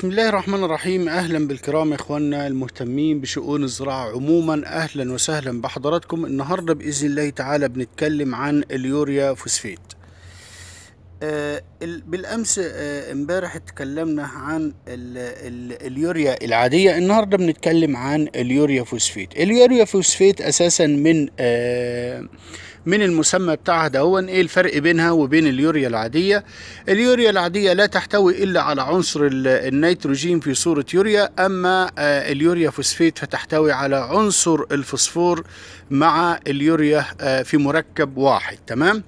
بسم الله الرحمن الرحيم اهلا بالكرام اخواننا المهتمين بشؤون الزراعه عموما اهلا وسهلا بحضراتكم النهارده باذن الله تعالى بنتكلم عن اليوريا فوسفيت آه، بالامس آه، امبارح اتكلمنا عن الـ الـ اليوريا العاديه النهارده بنتكلم عن اليوريا فوسفيت اليوريا فوسفيت اساسا من آه، من المسمى بتاعها ده هو ايه الفرق بينها وبين اليوريا العاديه اليوريا العاديه لا تحتوي الا على عنصر النيتروجين في صوره يوريا اما اليوريا فوسفيت فتحتوي على عنصر الفوسفور مع اليوريا في مركب واحد تمام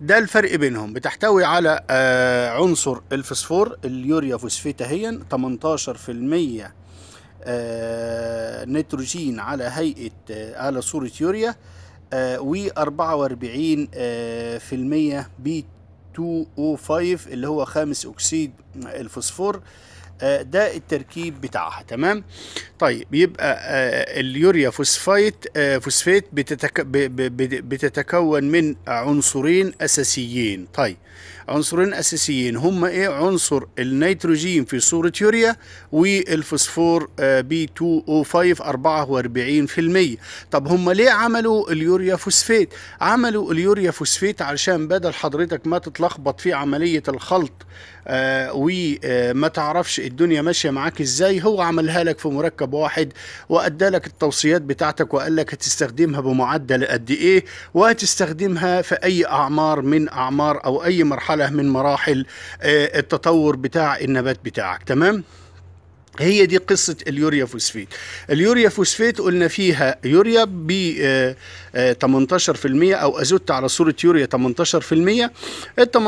ده الفرق بينهم بتحتوي على آه، عنصر الفسفور اليوريا فوسفيت اهيا 18% نيتروجين على هيئة آه، على صورة يوريا آه، و 44% بي 2 او 5 اللي هو خامس أكسيد الفوسفور آه، ده التركيب بتاعها تمام طيب يبقى آه، اليوريا فوسفايت آه، فوسفيت بتتك... بتتكون من عنصرين اساسيين طيب عنصرين اساسيين هما ايه عنصر النيتروجين في صوره يوريا والفوسفور بي 2 او 5 44% طب هما ليه عملوا اليوريا فوسفيت عملوا اليوريا فوسفيت علشان بدل حضرتك ما تتلخبط في عمليه الخلط وما تعرفش الدنيا ماشيه معاك ازاي هو عملها لك في مركب واحد وادى لك التوصيات بتاعتك وقال لك هتستخدمها بمعدل قد ايه وهتستخدمها في اي اعمار من اعمار او اي مرحله من مراحل آه، التطور بتاع النبات بتاعك تمام هي دي قصة اليوريا فوسفيت اليوريا فوسفيت قلنا فيها يوريا ب 18% آه، آه، أو أزوت على صورة يوريا 18% ال 18%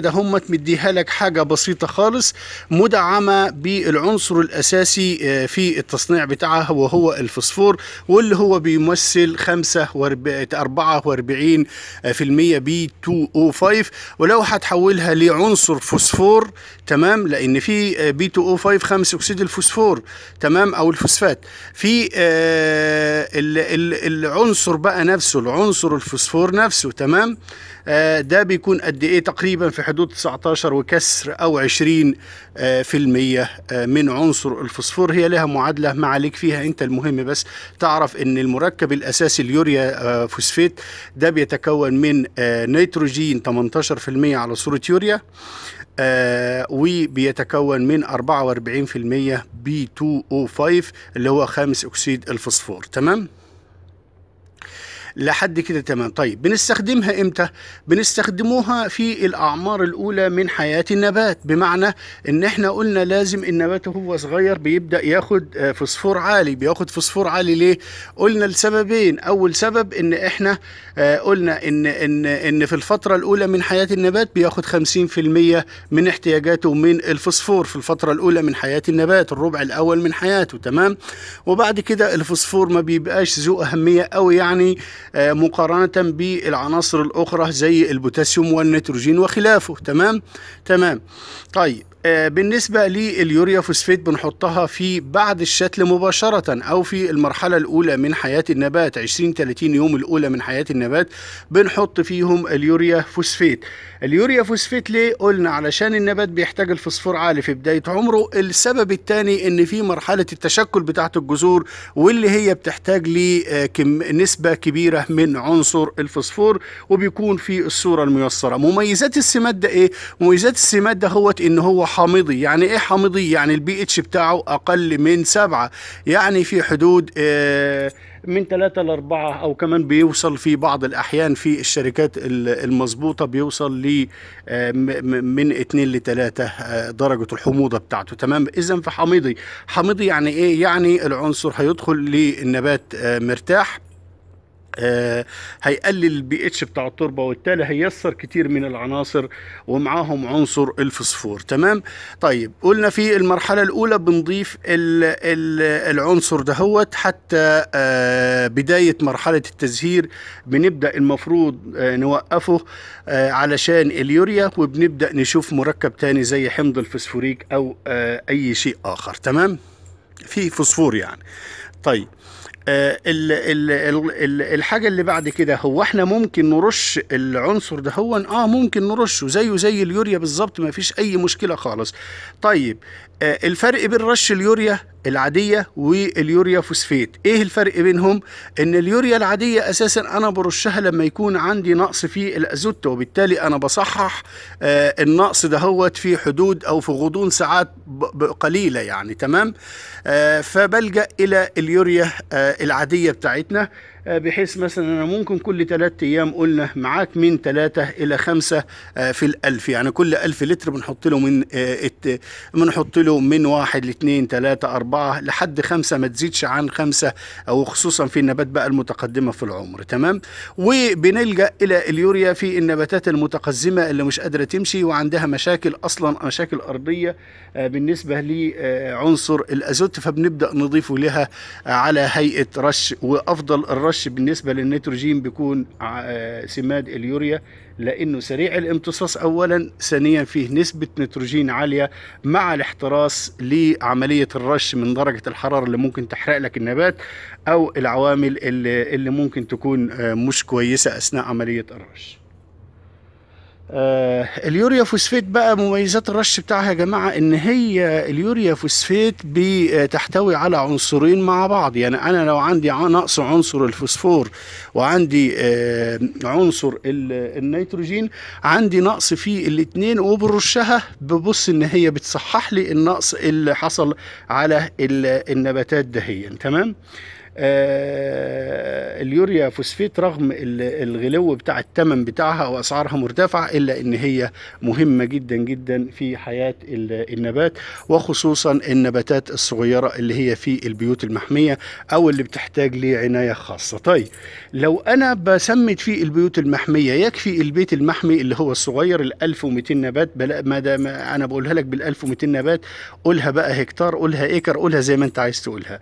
ده هم مديها لك حاجة بسيطة خالص مدعمة بالعنصر الأساسي آه، في التصنيع بتاعها وهو الفوسفور واللي هو بيمثل 45 44% بي 2O5 ولو هتحولها لعنصر فوسفور تمام لأن في بي 2O5 5 اكسيد الفوسفور تمام او الفوسفات في آه العنصر بقى نفسه العنصر الفوسفور نفسه تمام آه ده بيكون قد ايه تقريبا في حدود 19 وكسر او 20 آه في المية آه من عنصر الفوسفور هي لها معادلة ما عليك فيها انت المهم بس تعرف ان المركب الاساسي اليوريا آه ده بيتكون من آه نيتروجين 18% على صورة يوريا آه وبيتكون من 44% B2O5 اللي هو خامس أكسيد الفوسفور تمام؟ لحد كده تمام طيب بنستخدمها امتى بنستخدموها في الاعمار الاولى من حياه النبات بمعنى ان احنا قلنا لازم النبات وهو صغير بيبدا ياخد آه، فوسفور عالي بياخد فوسفور عالي ليه قلنا لسببين اول سبب ان احنا آه، قلنا ان ان ان في الفتره الاولى من حياه النبات بياخد 50% من احتياجاته من الفوسفور في الفتره الاولى من حياه النبات الربع الاول من حياته تمام وبعد كده الفوسفور ما بيبقاش ذو اهميه قوي يعني آه، مقارنة بالعناصر الأخرى زي البوتاسيوم والنيتروجين وخلافه تمام تمام طيب آه، بالنسبة لليوريا فوسفيت بنحطها في بعد الشتل مباشرة أو في المرحلة الأولى من حياة النبات 20 30 يوم الأولى من حياة النبات بنحط فيهم اليوريا فوسفيت اليوريا فوسفيت ليه؟ قلنا علشان النبات بيحتاج الفوسفور عالي في بداية عمره السبب الثاني إن في مرحلة التشكل بتاعة الجذور واللي هي بتحتاج لنسبة كبيرة كبيرة من عنصر الفسفور وبيكون في الصورة الميسرة مميزات السماد ده ايه مميزات السماد ده هوت ان هو حامضي يعني ايه حامضي يعني البي اتش بتاعه اقل من سبعة يعني في حدود آه من ثلاثة لأربعة أو كمان بيوصل في بعض الأحيان في الشركات المظبوطة بيوصل ل آه، من اثنين لثلاثة آه، درجة الحموضة بتاعته تمام إذا فحامضي حامضي يعني إيه يعني العنصر هيدخل للنبات آه، مرتاح آه، هيقلل البي اتش بتاع التربه وبالتالي هيسر كتير من العناصر ومعاهم عنصر الفوسفور تمام طيب قلنا في المرحله الاولى بنضيف الـ الـ العنصر دهوت حتى آه، بدايه مرحله التزهير بنبدا المفروض آه، نوقفه علشان اليوريا وبنبدا نشوف مركب تاني زي حمض الفسفوريك او اي شيء اخر تمام في فوسفور يعني طيب آه، الحاجة اللي بعد كده هو احنا ممكن نرش العنصر ده هو اه ممكن نرشه زيه زي اليوريا بالظبط ما فيش اي مشكلة خالص طيب آه، الفرق بين رش اليوريا العادية واليوريا فوسفيت ايه الفرق بينهم ان اليوريا العادية اساسا انا برشها لما يكون عندي نقص في الازوت وبالتالي انا بصحح آه النقص دهوت في حدود او في غضون ساعات قليلة يعني تمام آه فبلجأ الى اليوريا آه العاديه بتاعتنا آه، بحيث مثلا أنا ممكن كل ثلاثة أيام قلنا معاك من ثلاثة إلى خمسة آه، في الألف يعني كل ألف لتر بنحط له من آه، بنحط له من واحد لاثنين ثلاثة أربعة لحد خمسة ما تزيدش عن خمسة أو خصوصا في النبات بقى المتقدمة في العمر تمام وبنلجأ إلى اليوريا في النباتات المتقزمة اللي مش قادرة تمشي وعندها مشاكل أصلا مشاكل أرضية بالنسبة لعنصر الأزوت فبنبدأ نضيفه لها على هيئة رش وأفضل الرش الرش بالنسبة للنيتروجين بيكون آه، سماد اليوريا لأنه سريع الامتصاص أولا ثانيا فيه نسبة نيتروجين عالية مع الاحتراس لعملية الرش من درجة الحرارة اللي ممكن تحرق لك النبات أو العوامل اللي ممكن تكون آه، مش كويسة أثناء عملية الرش آه اليوريا فوسفيت بقى مميزات الرش بتاعها يا جماعه ان هي اليوريا فوسفيت بتحتوي على عنصرين مع بعض يعني انا لو عندي نقص عنصر الفوسفور وعندي آه عنصر النيتروجين عندي نقص في الاثنين وبرشها ببص ان هي بتصحح لي النقص اللي حصل على النباتات دهيا تمام آه، اليوريا فوسفيت رغم الغلو بتاع التمن بتاعها واسعارها مرتفعه الا ان هي مهمه جدا جدا في حياه النبات وخصوصا النباتات الصغيره اللي هي في البيوت المحميه او اللي بتحتاج لعنايه خاصه طيب لو انا بسمت في البيوت المحميه يكفي البيت المحمي اللي هو الصغير ال 1200 نبات بلا ما دام انا بقولها لك بال 1200 نبات قولها بقى هكتار قولها ايكر قولها زي ما انت عايز تقولها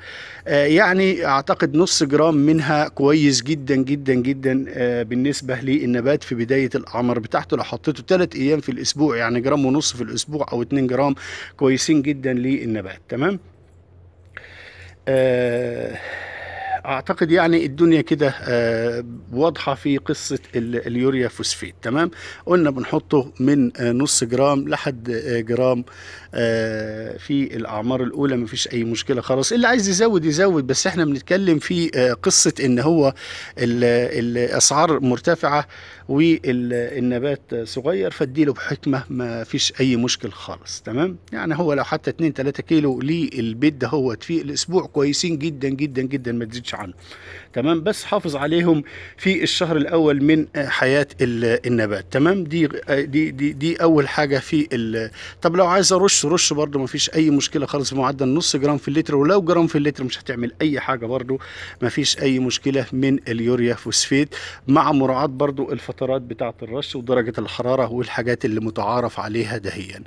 آه يعني اعتقد نص جرام منها كويس جدا جدا جدا آه، بالنسبه للنبات في بدايه القمر بتاعته لو حطيته ثلاث ايام في الاسبوع يعني جرام ونص في الاسبوع او 2 جرام كويسين جدا للنبات تمام آه اعتقد يعني الدنيا كده آه، واضحه في قصه اليوريا فوسفيت تمام قلنا بنحطه من آه، نص جرام لحد آه، جرام في الاعمار الاولى مفيش اي مشكله خالص اللي عايز يزود يزود بس احنا بنتكلم في قصه ان هو الاسعار مرتفعه والنبات صغير فاديله بحكمه ما فيش اي مشكل خالص تمام يعني هو لو حتى 2 3 كيلو للبيت ده هو في الاسبوع كويسين جدا جدا جدا ما تزيدش عنه تمام بس حافظ عليهم في الشهر الاول من آه، حياه النبات تمام دي آه، دي دي, دي اول حاجه في طب لو عايز ارش رش برده ما فيش اي مشكله خالص بمعدل نص جرام في اللتر ولو جرام في اللتر مش هتعمل اي حاجه برده ما فيش اي مشكله من اليوريا فوسفيت مع مراعاه برده الفترات بتاعه الرش ودرجه الحراره والحاجات اللي متعارف عليها دهيا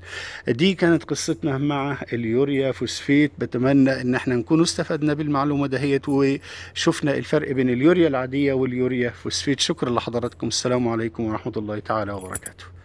دي كانت قصتنا مع اليوريا فوسفيت بتمنى ان احنا نكون استفدنا بالمعلومه دهيت و شفنا الفرق بين اليوريا العادية واليوريا فوسفيت شكرا لحضراتكم السلام عليكم ورحمة الله تعالى وبركاته